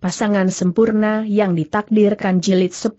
pasangan sempurna yang ditakdirkan jilid 10.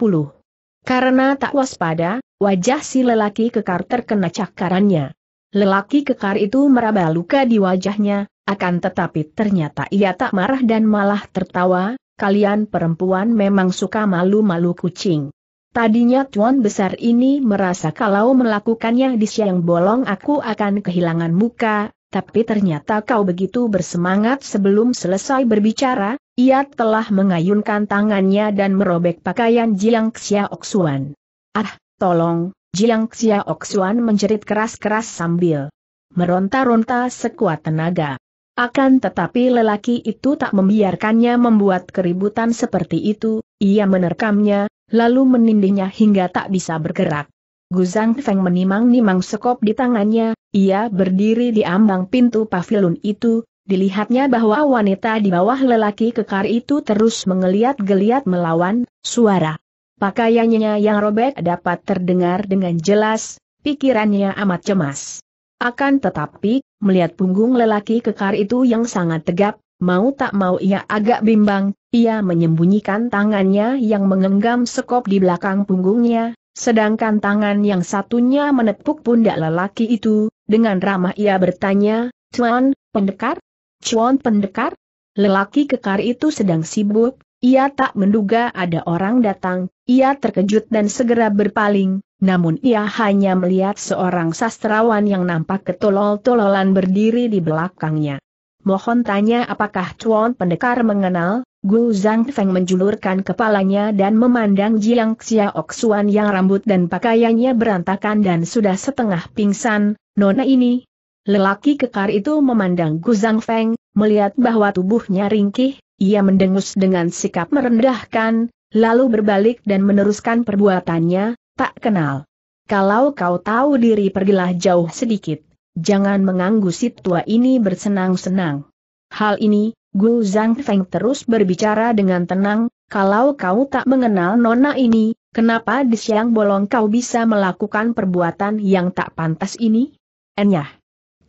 Karena tak waspada, wajah si lelaki kekar terkena cakarannya. Lelaki kekar itu meraba luka di wajahnya, akan tetapi ternyata ia tak marah dan malah tertawa, kalian perempuan memang suka malu-malu kucing. Tadinya tuan besar ini merasa kalau melakukannya di siang bolong aku akan kehilangan muka, tapi ternyata kau begitu bersemangat sebelum selesai berbicara, ia telah mengayunkan tangannya dan merobek pakaian Jiang Xiaoxuan. Ah, tolong, Jiang Xiaoxuan menjerit keras-keras sambil meronta-ronta sekuat tenaga. Akan tetapi lelaki itu tak membiarkannya membuat keributan seperti itu, ia menerkamnya, lalu menindihnya hingga tak bisa bergerak. Guzang Feng menimang-nimang sekop di tangannya, ia berdiri di ambang pintu pavilun itu, dilihatnya bahwa wanita di bawah lelaki kekar itu terus mengeliat-geliat melawan, suara pakaiannya yang robek dapat terdengar dengan jelas, pikirannya amat cemas. Akan tetapi, melihat punggung lelaki kekar itu yang sangat tegap, mau tak mau ia agak bimbang, ia menyembunyikan tangannya yang mengenggam sekop di belakang punggungnya, Sedangkan tangan yang satunya menepuk pundak lelaki itu, dengan ramah ia bertanya, Cuan, pendekar? Cuan pendekar? Lelaki kekar itu sedang sibuk, ia tak menduga ada orang datang, ia terkejut dan segera berpaling, namun ia hanya melihat seorang sastrawan yang nampak ketolol-tololan berdiri di belakangnya. Mohon tanya apakah Cuan pendekar mengenal, Gu Feng menjulurkan kepalanya dan memandang Jiang Xiaoxuan yang rambut dan pakaiannya berantakan dan sudah setengah pingsan, nona ini. Lelaki kekar itu memandang Gu Feng, melihat bahwa tubuhnya ringkih, ia mendengus dengan sikap merendahkan, lalu berbalik dan meneruskan perbuatannya, tak kenal. Kalau kau tahu diri pergilah jauh sedikit, jangan menganggu si tua ini bersenang-senang. Hal ini, Gu Feng terus berbicara dengan tenang, kalau kau tak mengenal nona ini, kenapa di siang bolong kau bisa melakukan perbuatan yang tak pantas ini? Enyah.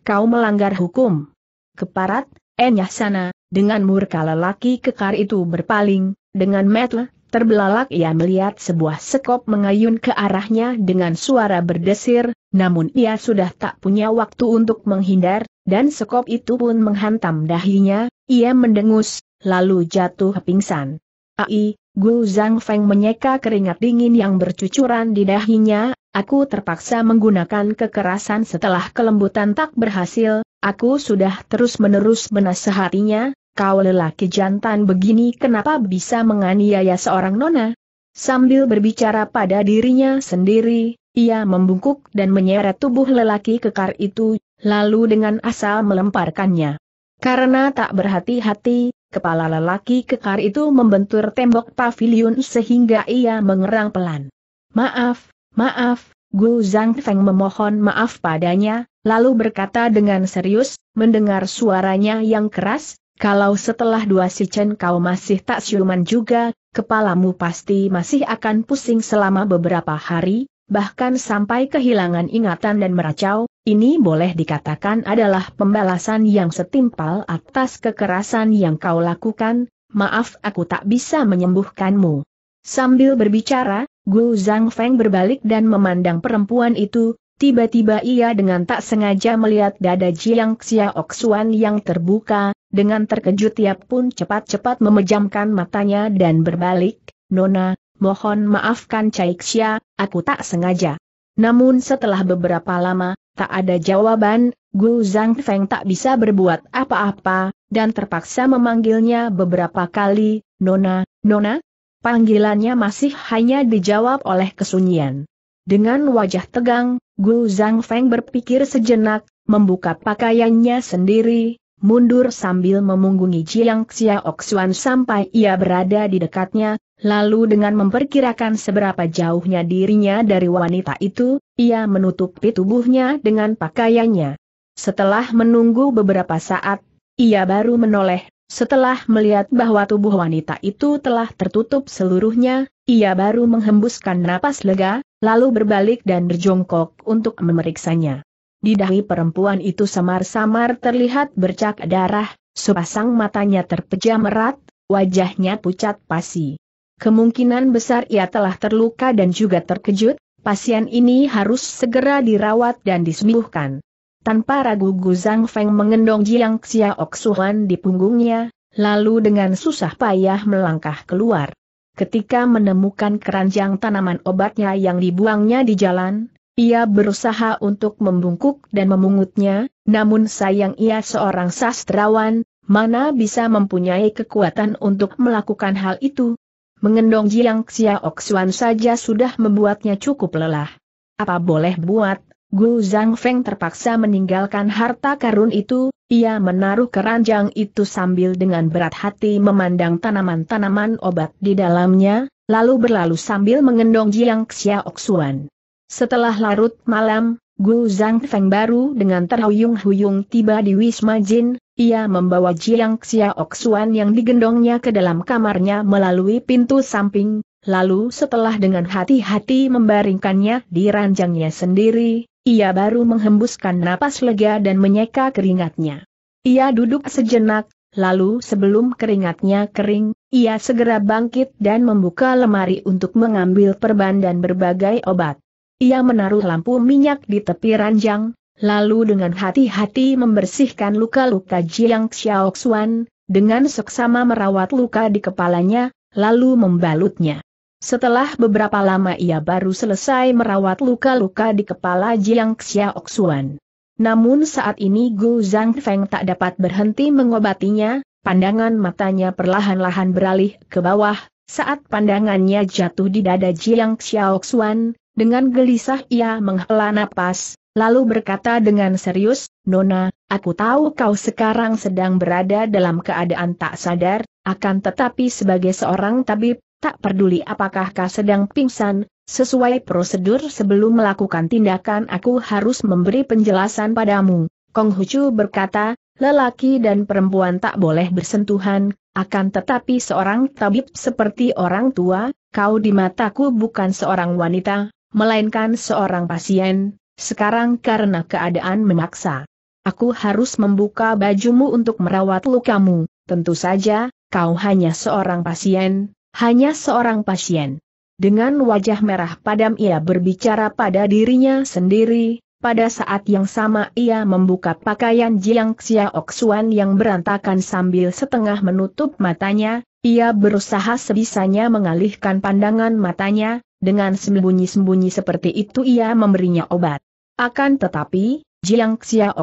Kau melanggar hukum. Keparat, enyah sana, dengan murka lelaki kekar itu berpaling, dengan metel, terbelalak ia melihat sebuah sekop mengayun ke arahnya dengan suara berdesir, namun ia sudah tak punya waktu untuk menghindar, dan sekop itu pun menghantam dahinya, ia mendengus, lalu jatuh pingsan. Ai, Gu Zhang Feng menyeka keringat dingin yang bercucuran di dahinya, aku terpaksa menggunakan kekerasan setelah kelembutan tak berhasil, aku sudah terus-menerus menasehatinya, kau lelaki jantan begini kenapa bisa menganiaya seorang nona? Sambil berbicara pada dirinya sendiri, ia membungkuk dan menyeret tubuh lelaki kekar itu, lalu dengan asal melemparkannya. Karena tak berhati-hati, kepala lelaki kekar itu membentur tembok pavilion sehingga ia mengerang pelan. Maaf, maaf, Gu Zhang Feng memohon maaf padanya, lalu berkata dengan serius, mendengar suaranya yang keras, kalau setelah dua si Chen kau masih tak siuman juga, kepalamu pasti masih akan pusing selama beberapa hari, bahkan sampai kehilangan ingatan dan meracau, ini boleh dikatakan adalah pembalasan yang setimpal atas kekerasan yang kau lakukan, maaf aku tak bisa menyembuhkanmu. Sambil berbicara, Gu Zhang Feng berbalik dan memandang perempuan itu, tiba-tiba ia dengan tak sengaja melihat dada Jiang Xiaoxuan yang terbuka, dengan terkejut ia pun cepat-cepat memejamkan matanya dan berbalik, Nona, mohon maafkan Cai Xia, aku tak sengaja. Namun setelah beberapa lama, tak ada jawaban, Gu Zhang Feng tak bisa berbuat apa-apa, dan terpaksa memanggilnya beberapa kali, Nona, Nona? Panggilannya masih hanya dijawab oleh kesunyian. Dengan wajah tegang, Gu Zhang Feng berpikir sejenak, membuka pakaiannya sendiri, mundur sambil memunggungi Jiang Xiaoxuan sampai ia berada di dekatnya, Lalu dengan memperkirakan seberapa jauhnya dirinya dari wanita itu, ia menutupi tubuhnya dengan pakaiannya. Setelah menunggu beberapa saat, ia baru menoleh, setelah melihat bahwa tubuh wanita itu telah tertutup seluruhnya, ia baru menghembuskan napas lega, lalu berbalik dan berjongkok untuk memeriksanya. Di dahi perempuan itu samar-samar terlihat bercak darah, sepasang matanya terpejam erat, wajahnya pucat pasi kemungkinan besar ia telah terluka dan juga terkejut, pasien ini harus segera dirawat dan disembuhkan. Tanpa ragu Gu Zhang Feng mengendong Jiang Xiaok di punggungnya, lalu dengan susah payah melangkah keluar. Ketika menemukan keranjang tanaman obatnya yang dibuangnya di jalan, ia berusaha untuk membungkuk dan memungutnya, namun sayang ia seorang sastrawan, mana bisa mempunyai kekuatan untuk melakukan hal itu, Mengendong Jiang Xuan saja sudah membuatnya cukup lelah. Apa boleh buat, Gu Zhang Feng terpaksa meninggalkan harta karun itu, ia menaruh keranjang itu sambil dengan berat hati memandang tanaman-tanaman obat di dalamnya, lalu berlalu sambil mengendong Jiang Xuan. Setelah larut malam, Gu Zhang Feng baru dengan terhuyung-huyung tiba di Wisma Jin, ia membawa Jiang Xiaoxuan yang digendongnya ke dalam kamarnya melalui pintu samping, lalu setelah dengan hati-hati membaringkannya di ranjangnya sendiri, ia baru menghembuskan napas lega dan menyeka keringatnya. Ia duduk sejenak, lalu sebelum keringatnya kering, ia segera bangkit dan membuka lemari untuk mengambil perban dan berbagai obat. Ia menaruh lampu minyak di tepi ranjang, lalu dengan hati-hati membersihkan luka-luka Jiang Xiaoxuan, dengan seksama merawat luka di kepalanya, lalu membalutnya. Setelah beberapa lama ia baru selesai merawat luka-luka di kepala Jiang Xiaoxuan. Namun saat ini Gu Zhangfeng tak dapat berhenti mengobatinya, pandangan matanya perlahan-lahan beralih ke bawah, saat pandangannya jatuh di dada Jiang Xiaoxuan, dengan gelisah ia menghela napas, lalu berkata dengan serius, Nona, aku tahu kau sekarang sedang berada dalam keadaan tak sadar, akan tetapi sebagai seorang tabib, tak peduli apakah kau sedang pingsan, sesuai prosedur sebelum melakukan tindakan aku harus memberi penjelasan padamu. Kong Hucu berkata, lelaki dan perempuan tak boleh bersentuhan, akan tetapi seorang tabib seperti orang tua, kau di mataku bukan seorang wanita, melainkan seorang pasien, sekarang karena keadaan memaksa. Aku harus membuka bajumu untuk merawat lukamu, tentu saja, kau hanya seorang pasien, hanya seorang pasien. Dengan wajah merah padam ia berbicara pada dirinya sendiri, pada saat yang sama ia membuka pakaian Jiang Xiaoxuan yang berantakan sambil setengah menutup matanya, ia berusaha sebisanya mengalihkan pandangan matanya, dengan sembunyi-sembunyi seperti itu ia memberinya obat. Akan tetapi, Jiang Xiao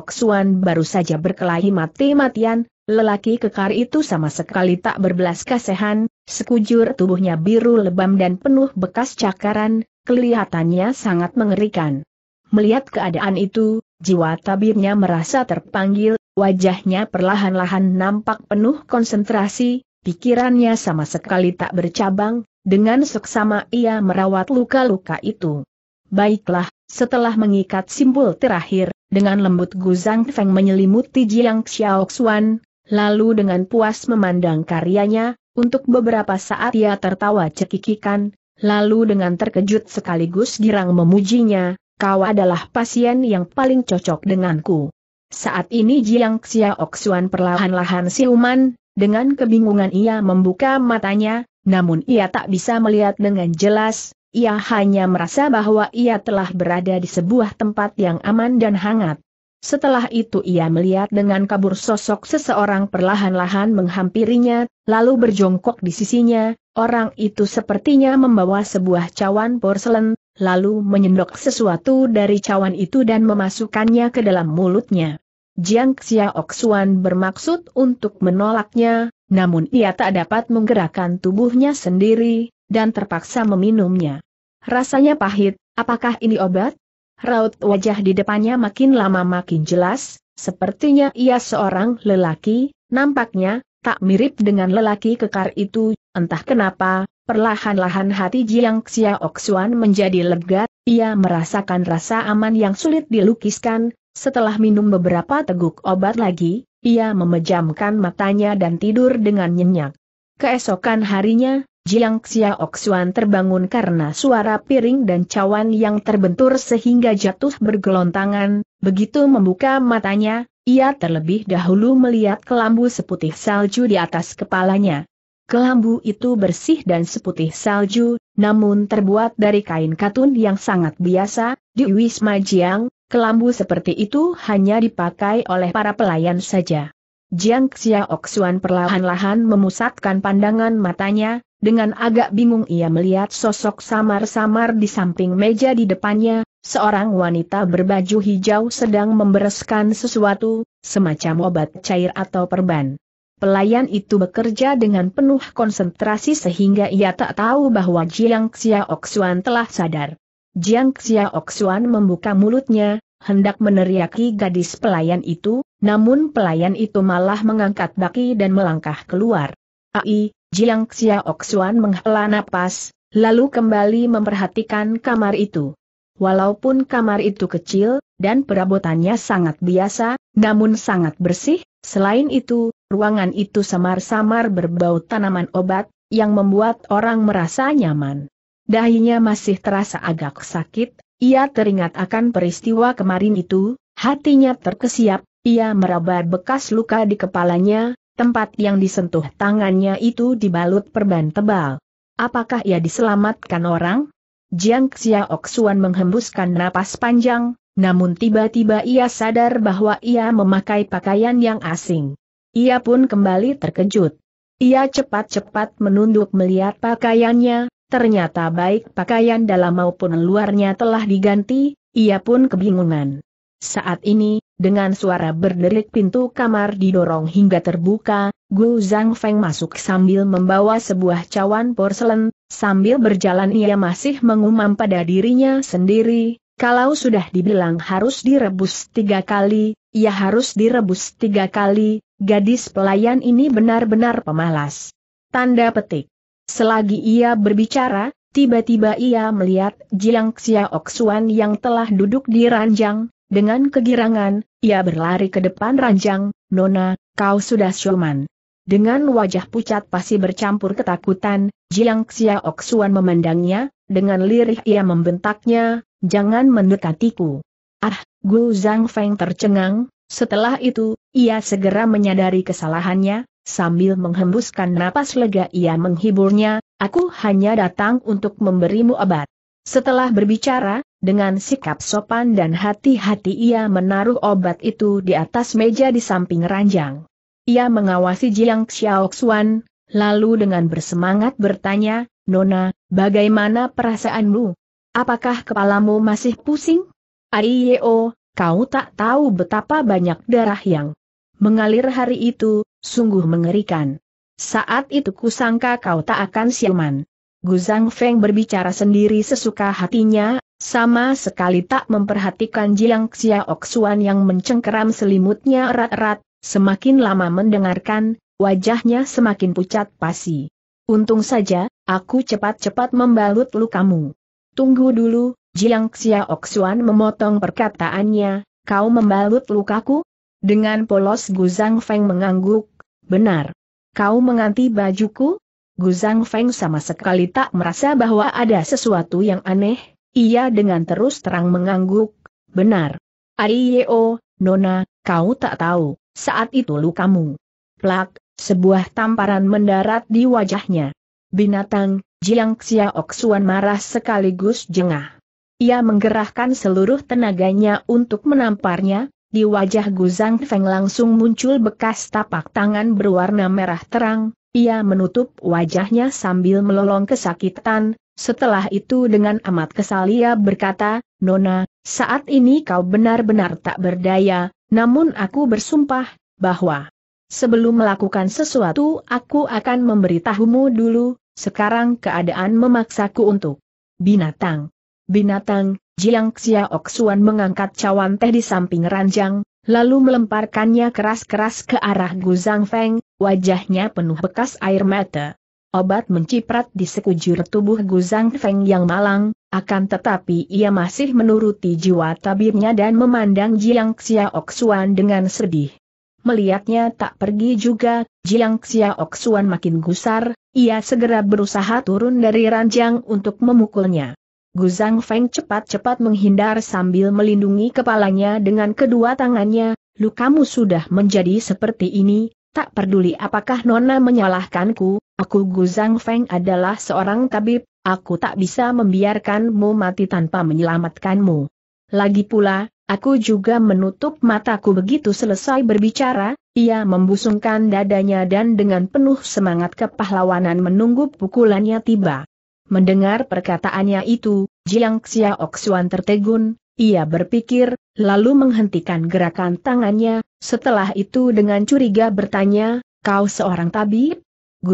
baru saja berkelahi mati-matian, lelaki kekar itu sama sekali tak berbelas kasihan, sekujur tubuhnya biru lebam dan penuh bekas cakaran, kelihatannya sangat mengerikan. Melihat keadaan itu, jiwa tabirnya merasa terpanggil, wajahnya perlahan-lahan nampak penuh konsentrasi, pikirannya sama sekali tak bercabang, dengan seksama ia merawat luka-luka itu. Baiklah, setelah mengikat simpul terakhir, dengan lembut Gu Zhang Feng menyelimuti Jiang Xiaoxuan, lalu dengan puas memandang karyanya, untuk beberapa saat ia tertawa cekikikan, lalu dengan terkejut sekaligus girang memujinya, kau adalah pasien yang paling cocok denganku. Saat ini Jiang Xiaoxuan perlahan-lahan siuman, dengan kebingungan ia membuka matanya, namun ia tak bisa melihat dengan jelas, ia hanya merasa bahwa ia telah berada di sebuah tempat yang aman dan hangat. Setelah itu ia melihat dengan kabur sosok seseorang perlahan-lahan menghampirinya, lalu berjongkok di sisinya, orang itu sepertinya membawa sebuah cawan porselen, lalu menyendok sesuatu dari cawan itu dan memasukkannya ke dalam mulutnya. Jiang Xiaoxuan bermaksud untuk menolaknya, namun ia tak dapat menggerakkan tubuhnya sendiri, dan terpaksa meminumnya. Rasanya pahit, apakah ini obat? Raut wajah di depannya makin lama makin jelas, sepertinya ia seorang lelaki, nampaknya, tak mirip dengan lelaki kekar itu, entah kenapa, perlahan-lahan hati Jiang Xiaoxuan menjadi lega, ia merasakan rasa aman yang sulit dilukiskan, setelah minum beberapa teguk obat lagi, ia memejamkan matanya dan tidur dengan nyenyak. Keesokan harinya, Jiang Xiaoxuan terbangun karena suara piring dan cawan yang terbentur sehingga jatuh bergelontangan, begitu membuka matanya, ia terlebih dahulu melihat kelambu seputih salju di atas kepalanya. Kelambu itu bersih dan seputih salju, namun terbuat dari kain katun yang sangat biasa, di Wisma Jiang, Kelambu seperti itu hanya dipakai oleh para pelayan saja. Jiang Xiaoxuan perlahan-lahan memusatkan pandangan matanya, dengan agak bingung ia melihat sosok samar-samar di samping meja di depannya, seorang wanita berbaju hijau sedang membereskan sesuatu, semacam obat cair atau perban. Pelayan itu bekerja dengan penuh konsentrasi sehingga ia tak tahu bahwa Jiang Xiaoxuan telah sadar. Jiang Xiaoxuan membuka mulutnya, hendak meneriaki gadis pelayan itu, namun pelayan itu malah mengangkat baki dan melangkah keluar. Ai, Jiang Xiaoxuan menghela napas, lalu kembali memperhatikan kamar itu. Walaupun kamar itu kecil, dan perabotannya sangat biasa, namun sangat bersih, selain itu, ruangan itu samar-samar berbau tanaman obat, yang membuat orang merasa nyaman. Dahinya masih terasa agak sakit, ia teringat akan peristiwa kemarin itu, hatinya terkesiap, ia meraba bekas luka di kepalanya, tempat yang disentuh tangannya itu dibalut perban tebal. Apakah ia diselamatkan orang? Jiang Xiaoxuan menghembuskan napas panjang, namun tiba-tiba ia sadar bahwa ia memakai pakaian yang asing. Ia pun kembali terkejut. Ia cepat-cepat menunduk melihat pakaiannya, Ternyata baik pakaian dalam maupun luarnya telah diganti, ia pun kebingungan. Saat ini, dengan suara berderik pintu kamar didorong hingga terbuka, Gu Zhang Feng masuk sambil membawa sebuah cawan porselen, sambil berjalan ia masih mengumam pada dirinya sendiri, kalau sudah dibilang harus direbus tiga kali, ia harus direbus tiga kali, gadis pelayan ini benar-benar pemalas. Tanda petik. Selagi ia berbicara, tiba-tiba ia melihat Jiang Xiaoxuan yang telah duduk di ranjang, dengan kegirangan, ia berlari ke depan ranjang, Nona, kau sudah siuman. Dengan wajah pucat pasti bercampur ketakutan, Jiang Xiaoxuan memandangnya, dengan lirih ia membentaknya, jangan mendekatiku. Ah, Gu Zhang Feng tercengang, setelah itu, ia segera menyadari kesalahannya, Sambil menghembuskan napas lega ia menghiburnya, aku hanya datang untuk memberimu obat. Setelah berbicara, dengan sikap sopan dan hati-hati ia menaruh obat itu di atas meja di samping ranjang. Ia mengawasi Jiang Xiaoxuan, lalu dengan bersemangat bertanya, Nona, bagaimana perasaanmu? Apakah kepalamu masih pusing? Aiyeo, kau tak tahu betapa banyak darah yang mengalir hari itu, sungguh mengerikan. Saat itu kusangka kau tak akan siuman. Guzang Feng berbicara sendiri sesuka hatinya, sama sekali tak memperhatikan Jiang Xiaok Xuan yang mencengkeram selimutnya erat-erat, semakin lama mendengarkan, wajahnya semakin pucat pasi. Untung saja, aku cepat-cepat membalut lukamu. Tunggu dulu, Jiang Xiaok Xuan memotong perkataannya, kau membalut lukaku? Dengan polos Gu Zhang Feng mengangguk, benar. Kau menganti bajuku? Gu Zhang Feng sama sekali tak merasa bahwa ada sesuatu yang aneh, ia dengan terus terang mengangguk, benar. Aiyo, Nona, kau tak tahu, saat itu lu kamu. Plak, sebuah tamparan mendarat di wajahnya. Binatang, Jiang Xiaoxuan marah sekaligus jengah. Ia menggerahkan seluruh tenaganya untuk menamparnya, di wajah Guzang Feng langsung muncul bekas tapak tangan berwarna merah terang, ia menutup wajahnya sambil melolong kesakitan, setelah itu dengan amat kesal ia berkata, Nona, saat ini kau benar-benar tak berdaya, namun aku bersumpah, bahwa sebelum melakukan sesuatu aku akan memberitahumu dulu, sekarang keadaan memaksaku untuk binatang. Binatang, Jiang Xiaoxuan Xuan mengangkat cawan teh di samping ranjang, lalu melemparkannya keras-keras ke arah Gu Zhang Feng, wajahnya penuh bekas air mata. Obat menciprat di sekujur tubuh Gu Zhang Feng yang malang, akan tetapi ia masih menuruti jiwa tabirnya dan memandang Jiang Xiaoxuan Xuan dengan sedih. Melihatnya tak pergi juga, Jiang Xiaoxuan Xuan makin gusar, ia segera berusaha turun dari ranjang untuk memukulnya. Gu Zhang Feng cepat-cepat menghindar sambil melindungi kepalanya dengan kedua tangannya, lukamu sudah menjadi seperti ini, tak peduli apakah Nona menyalahkanku, aku Gu Zhang Feng adalah seorang tabib, aku tak bisa membiarkanmu mati tanpa menyelamatkanmu. Lagi pula, aku juga menutup mataku begitu selesai berbicara, ia membusungkan dadanya dan dengan penuh semangat kepahlawanan menunggu pukulannya tiba. Mendengar perkataannya itu, Jiang Xiaoxuan tertegun, ia berpikir, lalu menghentikan gerakan tangannya, setelah itu dengan curiga bertanya, kau seorang tabib?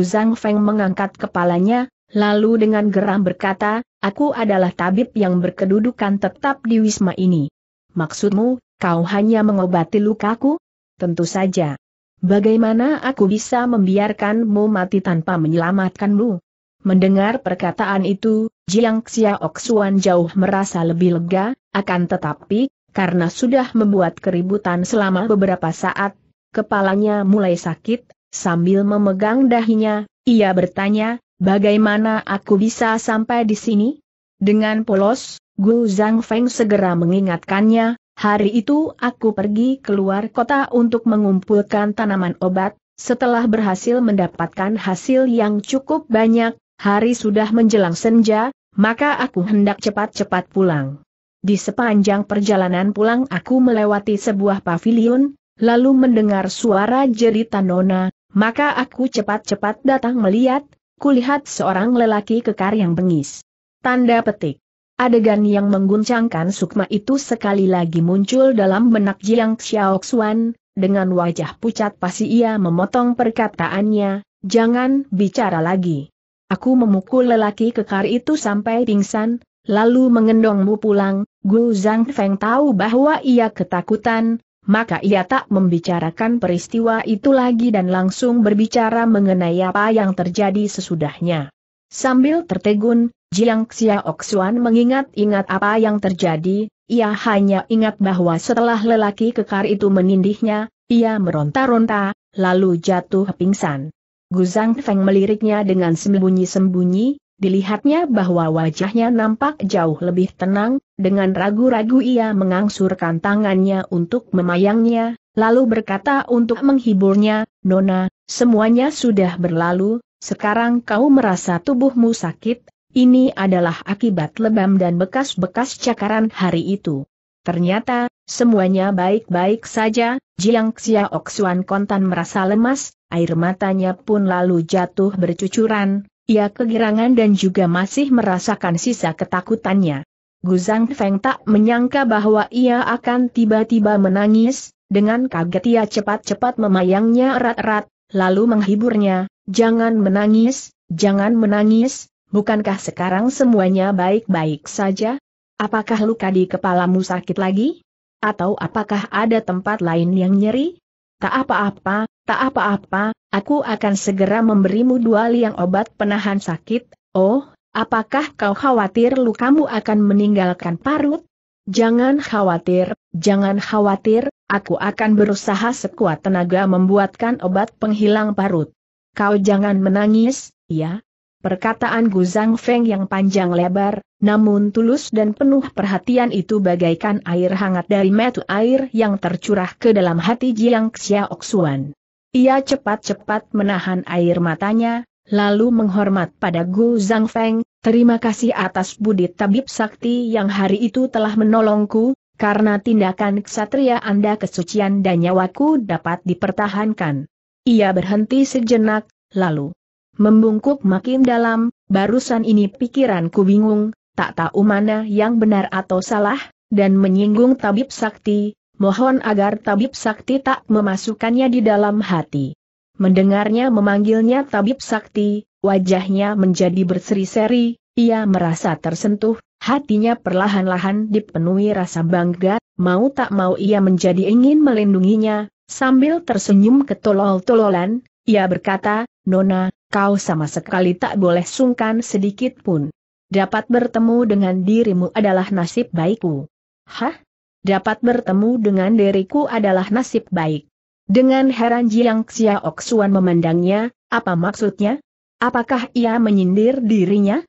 Zhang Feng mengangkat kepalanya, lalu dengan geram berkata, aku adalah tabib yang berkedudukan tetap di Wisma ini. Maksudmu, kau hanya mengobati lukaku? Tentu saja. Bagaimana aku bisa membiarkanmu mati tanpa menyelamatkanmu? Mendengar perkataan itu, Jiang Xiaoxuan jauh merasa lebih lega, akan tetapi, karena sudah membuat keributan selama beberapa saat, kepalanya mulai sakit, sambil memegang dahinya, ia bertanya, bagaimana aku bisa sampai di sini? Dengan polos, Gu Zhang Feng segera mengingatkannya, hari itu aku pergi keluar kota untuk mengumpulkan tanaman obat, setelah berhasil mendapatkan hasil yang cukup banyak, hari sudah menjelang senja, maka aku hendak cepat-cepat pulang. Di sepanjang perjalanan pulang aku melewati sebuah pavilion, lalu mendengar suara jeritan Nona, maka aku cepat-cepat datang melihat, kulihat seorang lelaki kekar yang bengis. Tanda petik. Adegan yang mengguncangkan sukma itu sekali lagi muncul dalam benak Jiang Xiaoxuan, dengan wajah pucat pasti ia memotong perkataannya, jangan bicara lagi. Aku memukul lelaki kekar itu sampai pingsan, lalu mengendongmu pulang, Gu Zhang Feng tahu bahwa ia ketakutan, maka ia tak membicarakan peristiwa itu lagi dan langsung berbicara mengenai apa yang terjadi sesudahnya. Sambil tertegun, Jiang Xiaoxuan mengingat-ingat apa yang terjadi, ia hanya ingat bahwa setelah lelaki kekar itu menindihnya, ia meronta-ronta, lalu jatuh pingsan. Gu Zhang Feng meliriknya dengan sembunyi-sembunyi, dilihatnya bahwa wajahnya nampak jauh lebih tenang, dengan ragu-ragu ia mengangsurkan tangannya untuk memayangnya, lalu berkata untuk menghiburnya, Nona, semuanya sudah berlalu, sekarang kau merasa tubuhmu sakit, ini adalah akibat lebam dan bekas-bekas cakaran hari itu. Ternyata, semuanya baik-baik saja, Jiang Xiaoxuan Xuan kontan merasa lemas, air matanya pun lalu jatuh bercucuran, ia kegirangan dan juga masih merasakan sisa ketakutannya. Gu Zhang Feng tak menyangka bahwa ia akan tiba-tiba menangis, dengan kaget ia cepat-cepat memayangnya erat-erat, lalu menghiburnya, jangan menangis, jangan menangis, bukankah sekarang semuanya baik-baik saja? Apakah luka di kepalamu sakit lagi? Atau apakah ada tempat lain yang nyeri? Tak apa-apa, tak apa-apa, aku akan segera memberimu dua liang obat penahan sakit. Oh, apakah kau khawatir lukamu akan meninggalkan parut? Jangan khawatir, jangan khawatir, aku akan berusaha sekuat tenaga membuatkan obat penghilang parut. Kau jangan menangis, ya, Perkataan Gu Zhang Feng yang panjang lebar, namun tulus dan penuh perhatian itu bagaikan air hangat dari metu air yang tercurah ke dalam hati Jiang Xiaoxuan. Ia cepat-cepat menahan air matanya, lalu menghormat pada Gu Zhang Feng, terima kasih atas budi tabib sakti yang hari itu telah menolongku, karena tindakan ksatria Anda kesucian dan nyawaku dapat dipertahankan. Ia berhenti sejenak, lalu Membungkuk makin dalam, barusan ini pikiranku bingung, tak tahu mana yang benar atau salah, dan menyinggung tabib sakti, mohon agar tabib sakti tak memasukkannya di dalam hati. Mendengarnya memanggilnya tabib sakti, wajahnya menjadi berseri-seri, ia merasa tersentuh, hatinya perlahan-lahan dipenuhi rasa bangga, mau tak mau ia menjadi ingin melindunginya, sambil tersenyum ketolol-tololan, ia berkata, Nona, kau sama sekali tak boleh sungkan sedikit pun. Dapat bertemu dengan dirimu adalah nasib baikku. Hah? Dapat bertemu dengan diriku adalah nasib baik. Dengan heran Jiang Xiaok Xuan memandangnya, apa maksudnya? Apakah ia menyindir dirinya?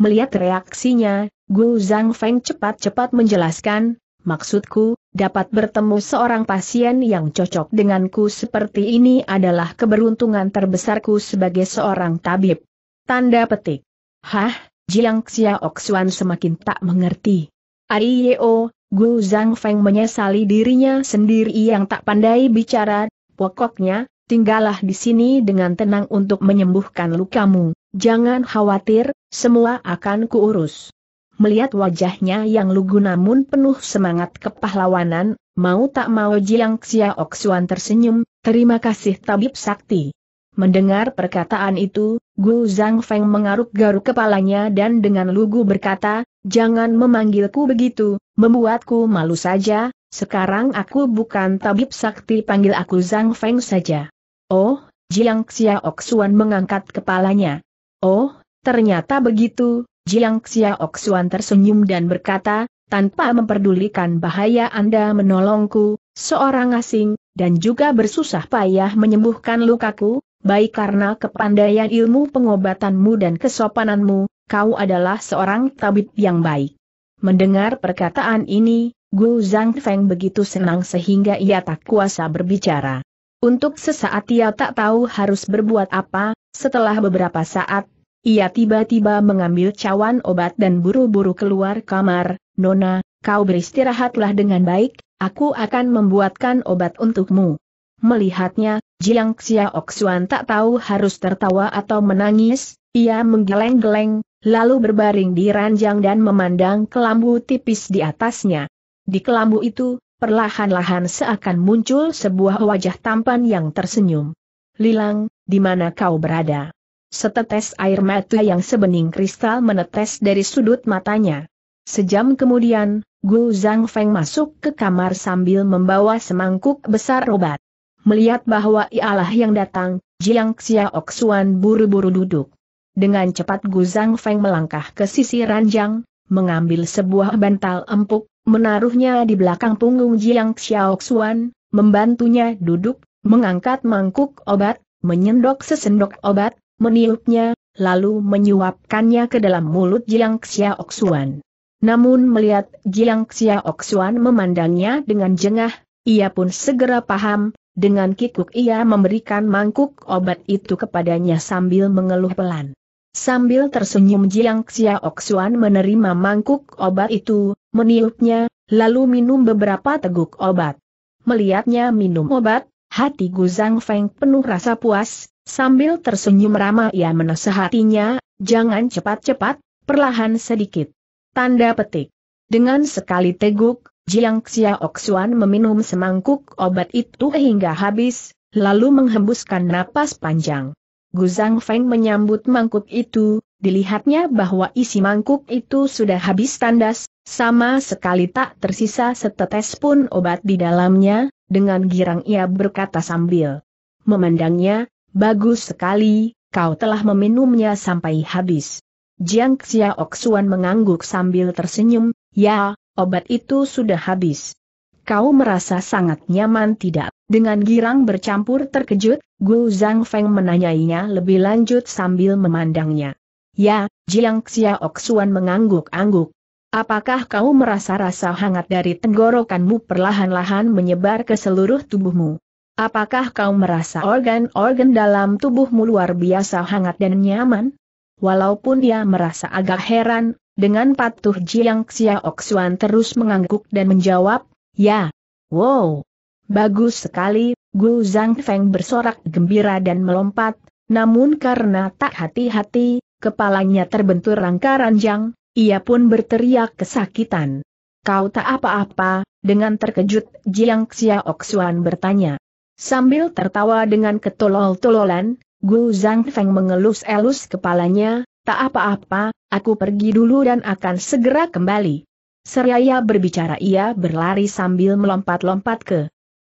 Melihat reaksinya, Gu Zhang Feng cepat-cepat menjelaskan, Maksudku, dapat bertemu seorang pasien yang cocok denganku seperti ini adalah keberuntungan terbesarku sebagai seorang tabib. Tanda petik. Hah, Jiang Xiaoxuan semakin tak mengerti. Ariyeo, Gu Zhangfeng menyesali dirinya sendiri yang tak pandai bicara, pokoknya, tinggallah di sini dengan tenang untuk menyembuhkan lukamu. Jangan khawatir, semua akan kuurus melihat wajahnya yang lugu namun penuh semangat kepahlawanan, mau tak mau Jiang Xiaoxuan tersenyum, terima kasih tabib sakti. Mendengar perkataan itu, Gu Zhang Feng mengaruk-garuk kepalanya dan dengan lugu berkata, jangan memanggilku begitu, membuatku malu saja, sekarang aku bukan tabib sakti panggil aku Zhang Feng saja. Oh, Jiang Xiaoxuan mengangkat kepalanya. Oh, ternyata begitu, Jiang Xiaoxuan tersenyum dan berkata, tanpa memperdulikan bahaya Anda menolongku, seorang asing, dan juga bersusah payah menyembuhkan lukaku, baik karena kepandaian ilmu pengobatanmu dan kesopananmu, kau adalah seorang tabib yang baik. Mendengar perkataan ini, Gu Feng begitu senang sehingga ia tak kuasa berbicara. Untuk sesaat ia tak tahu harus berbuat apa, setelah beberapa saat ia tiba-tiba mengambil cawan obat dan buru-buru keluar kamar, Nona, kau beristirahatlah dengan baik, aku akan membuatkan obat untukmu. Melihatnya, Jiang Xiaoxuan tak tahu harus tertawa atau menangis, ia menggeleng-geleng, lalu berbaring di ranjang dan memandang kelambu tipis di atasnya. Di kelambu itu, perlahan-lahan seakan muncul sebuah wajah tampan yang tersenyum. Lilang, di mana kau berada? Setetes air mata yang sebening kristal menetes dari sudut matanya. Sejam kemudian, Gu Zhang Feng masuk ke kamar sambil membawa semangkuk besar obat. Melihat bahwa ialah yang datang, Jiang Xiaoxuan Xuan buru-buru duduk. Dengan cepat Gu Zhang Feng melangkah ke sisi ranjang, mengambil sebuah bantal empuk, menaruhnya di belakang punggung Jiang Xiaoxuan, Xuan, membantunya duduk, mengangkat mangkuk obat, menyendok sesendok obat, meniupnya, lalu menyuapkannya ke dalam mulut Jiang Xiaoxuan. Namun melihat Jiang Xiaoxuan memandangnya dengan jengah, ia pun segera paham, dengan kikuk ia memberikan mangkuk obat itu kepadanya sambil mengeluh pelan. Sambil tersenyum Jiang Xiaoxuan menerima mangkuk obat itu, meniupnya, lalu minum beberapa teguk obat. Melihatnya minum obat, hati Gu Zhang Feng penuh rasa puas, Sambil tersenyum ramah ia menasehatinya, jangan cepat-cepat, perlahan sedikit. Tanda petik. Dengan sekali teguk, Jiang Xiaoxuan meminum semangkuk obat itu hingga habis, lalu menghembuskan napas panjang. Gu Zhang Feng menyambut mangkuk itu, dilihatnya bahwa isi mangkuk itu sudah habis tandas, sama sekali tak tersisa setetes pun obat di dalamnya, dengan girang ia berkata sambil memandangnya, Bagus sekali, kau telah meminumnya sampai habis. Jiang Xiaoxuan mengangguk sambil tersenyum, ya, obat itu sudah habis. Kau merasa sangat nyaman tidak? Dengan girang bercampur terkejut, Gu Zhang Feng menanyainya lebih lanjut sambil memandangnya. Ya, Jiang Xiaoxuan mengangguk-angguk. Apakah kau merasa rasa hangat dari tenggorokanmu perlahan-lahan menyebar ke seluruh tubuhmu? Apakah kau merasa organ-organ dalam tubuhmu luar biasa hangat dan nyaman? Walaupun dia merasa agak heran, dengan patuh Jiang Xiaoxuan terus mengangguk dan menjawab, Ya, wow, bagus sekali, Gu Zhang Feng bersorak gembira dan melompat, namun karena tak hati-hati, kepalanya terbentur rangka ranjang, ia pun berteriak kesakitan. Kau tak apa-apa, dengan terkejut Jiang Xiaoxuan bertanya. Sambil tertawa dengan ketolol-tololan, Gu Feng mengelus-elus kepalanya, tak apa-apa, aku pergi dulu dan akan segera kembali. Seraya berbicara ia berlari sambil melompat-lompat ke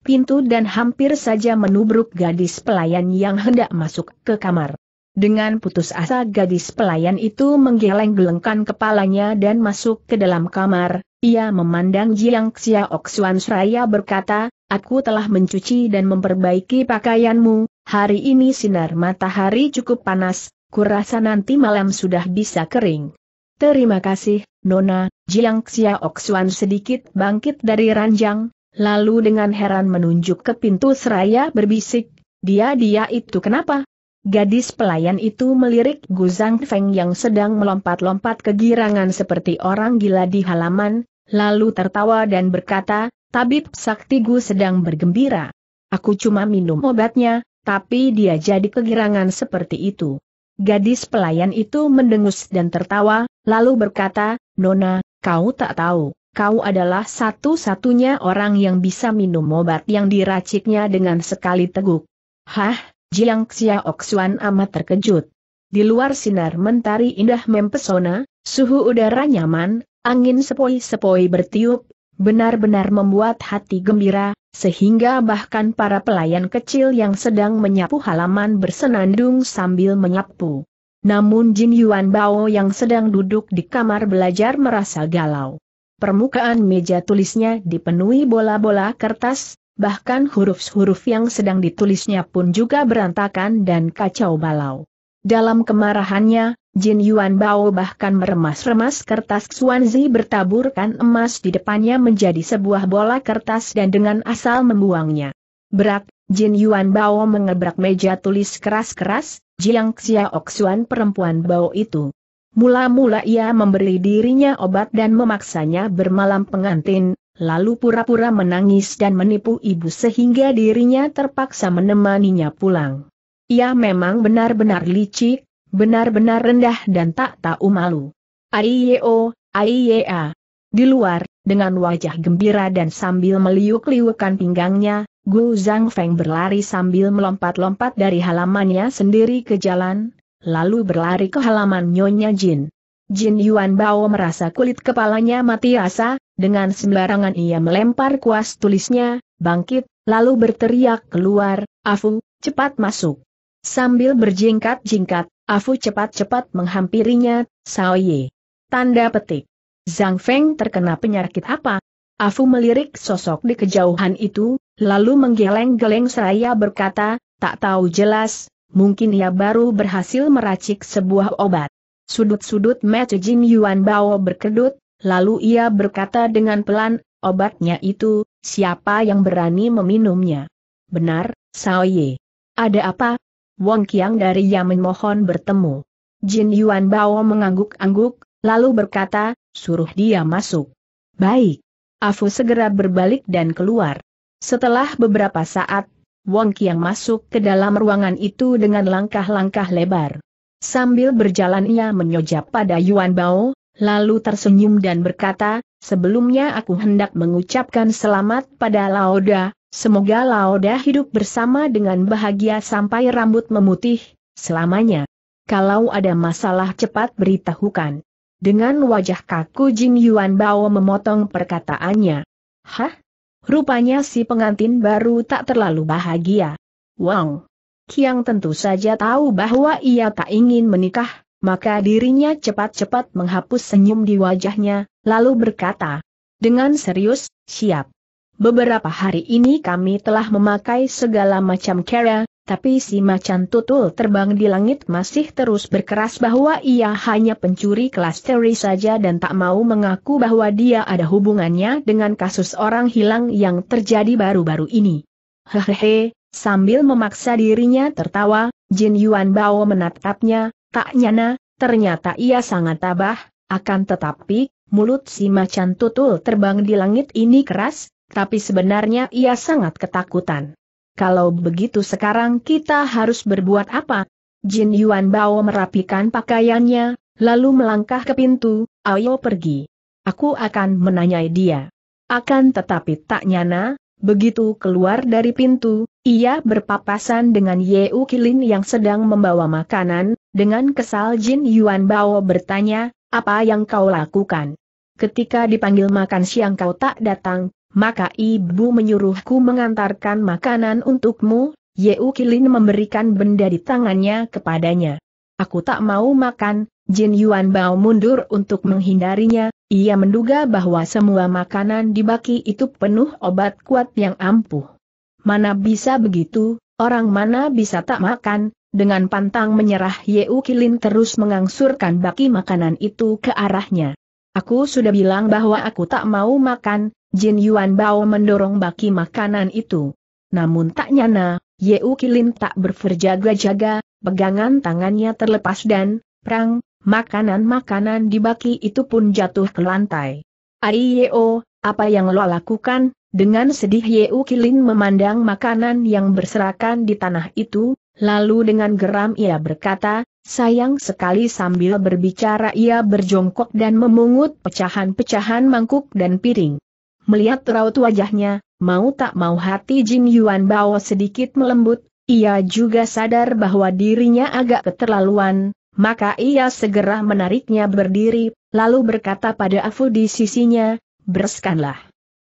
pintu dan hampir saja menubruk gadis pelayan yang hendak masuk ke kamar. Dengan putus asa gadis pelayan itu menggeleng-gelengkan kepalanya dan masuk ke dalam kamar, ia memandang Jiang Xiaoxuan seraya berkata, Aku telah mencuci dan memperbaiki pakaianmu, hari ini sinar matahari cukup panas, kurasa nanti malam sudah bisa kering. Terima kasih, Nona, Jiang Xiaoxuan sedikit bangkit dari ranjang, lalu dengan heran menunjuk ke pintu seraya berbisik, dia-dia itu kenapa? Gadis pelayan itu melirik Gu Zhang Feng yang sedang melompat-lompat kegirangan seperti orang gila di halaman, lalu tertawa dan berkata, Tabib Saktigu sedang bergembira. Aku cuma minum obatnya, tapi dia jadi kegirangan seperti itu. Gadis pelayan itu mendengus dan tertawa, lalu berkata, Nona, kau tak tahu, kau adalah satu-satunya orang yang bisa minum obat yang diraciknya dengan sekali teguk. Hah, Jiang Xia Oksuan amat terkejut. Di luar sinar mentari indah mempesona, suhu udara nyaman, angin sepoi-sepoi bertiup, benar-benar membuat hati gembira, sehingga bahkan para pelayan kecil yang sedang menyapu halaman bersenandung sambil menyapu. Namun Jin Yuan Bao yang sedang duduk di kamar belajar merasa galau. Permukaan meja tulisnya dipenuhi bola-bola kertas, bahkan huruf-huruf yang sedang ditulisnya pun juga berantakan dan kacau balau. Dalam kemarahannya, Jin Yuan Bao bahkan meremas-remas kertas Xuanzi bertaburkan emas di depannya menjadi sebuah bola kertas dan dengan asal membuangnya. Berak, Jin Yuan Bao mengebrak meja tulis keras-keras, Jiang Xiaok Xuan perempuan Bao itu. Mula-mula ia memberi dirinya obat dan memaksanya bermalam pengantin, lalu pura-pura menangis dan menipu ibu sehingga dirinya terpaksa menemaninya pulang. Ia memang benar-benar licik, benar-benar rendah dan tak tahu malu. Aiyo, aiyea. Di luar, dengan wajah gembira dan sambil meliuk liukkan pinggangnya, Gu Zhang Feng berlari sambil melompat-lompat dari halamannya sendiri ke jalan, lalu berlari ke halaman Nyonya Jin. Jin Yuan Bao merasa kulit kepalanya mati rasa, dengan sembarangan ia melempar kuas tulisnya, bangkit, lalu berteriak keluar, Afu, cepat masuk. Sambil berjingkat-jingkat, Afu cepat-cepat menghampirinya, Saoye. Tanda petik. Zhang Feng terkena penyakit apa? Afu melirik sosok di kejauhan itu, lalu menggeleng-geleng seraya berkata, tak tahu jelas, mungkin ia baru berhasil meracik sebuah obat. Sudut-sudut mata Jin Yuan Bao berkedut, lalu ia berkata dengan pelan, obatnya itu, siapa yang berani meminumnya? Benar, Saoye. Ada apa, Wong Kiang dari Yamen mohon bertemu. Jin Yuan Bao mengangguk-angguk, lalu berkata, suruh dia masuk. Baik. Afu segera berbalik dan keluar. Setelah beberapa saat, Wong Kiang masuk ke dalam ruangan itu dengan langkah-langkah lebar. Sambil berjalan ia menyojap pada Yuan Bao, lalu tersenyum dan berkata, Sebelumnya aku hendak mengucapkan selamat pada Laoda, semoga Laoda hidup bersama dengan bahagia sampai rambut memutih, selamanya. Kalau ada masalah cepat beritahukan. Dengan wajah kaku Jing Yuan Bao memotong perkataannya. Hah? Rupanya si pengantin baru tak terlalu bahagia. Wang. Kiang tentu saja tahu bahwa ia tak ingin menikah, maka dirinya cepat-cepat menghapus senyum di wajahnya, lalu berkata, dengan serius, siap. Beberapa hari ini kami telah memakai segala macam cara, tapi si macan tutul terbang di langit masih terus berkeras bahwa ia hanya pencuri kelas teri saja dan tak mau mengaku bahwa dia ada hubungannya dengan kasus orang hilang yang terjadi baru-baru ini. Hehehe, sambil memaksa dirinya tertawa, Jin Yuan Bao menatapnya, Tak nyana, ternyata ia sangat tabah, akan tetapi, mulut si macan tutul terbang di langit ini keras, tapi sebenarnya ia sangat ketakutan. Kalau begitu sekarang kita harus berbuat apa? Jin Yuan Bao merapikan pakaiannya, lalu melangkah ke pintu, ayo pergi. Aku akan menanyai dia. Akan tetapi tak nyana, begitu keluar dari pintu, ia berpapasan dengan Yeu Kilin yang sedang membawa makanan, dengan kesal Jin Yuan Bao bertanya, apa yang kau lakukan? Ketika dipanggil makan siang kau tak datang, maka ibu menyuruhku mengantarkan makanan untukmu, Yeu Kilin memberikan benda di tangannya kepadanya. Aku tak mau makan, Jin Yuan Bao mundur untuk menghindarinya, ia menduga bahwa semua makanan di baki itu penuh obat kuat yang ampuh. Mana bisa begitu, orang mana bisa tak makan, dengan pantang menyerah Yeu Kilin terus mengangsurkan baki makanan itu ke arahnya. Aku sudah bilang bahwa aku tak mau makan, Jin Yuan Bao mendorong baki makanan itu. Namun tak nyana, Yeu Kilin tak berferjaga jaga pegangan tangannya terlepas dan, prang, makanan-makanan di baki itu pun jatuh ke lantai. Aiyeo, apa yang lo lakukan? Dengan sedih Yeu Kilin memandang makanan yang berserakan di tanah itu, Lalu dengan geram ia berkata, sayang sekali sambil berbicara ia berjongkok dan memungut pecahan-pecahan mangkuk dan piring. Melihat raut wajahnya, mau tak mau hati Jin Yuan Bao sedikit melembut, ia juga sadar bahwa dirinya agak keterlaluan, maka ia segera menariknya berdiri, lalu berkata pada Afu di sisinya, berskanlah.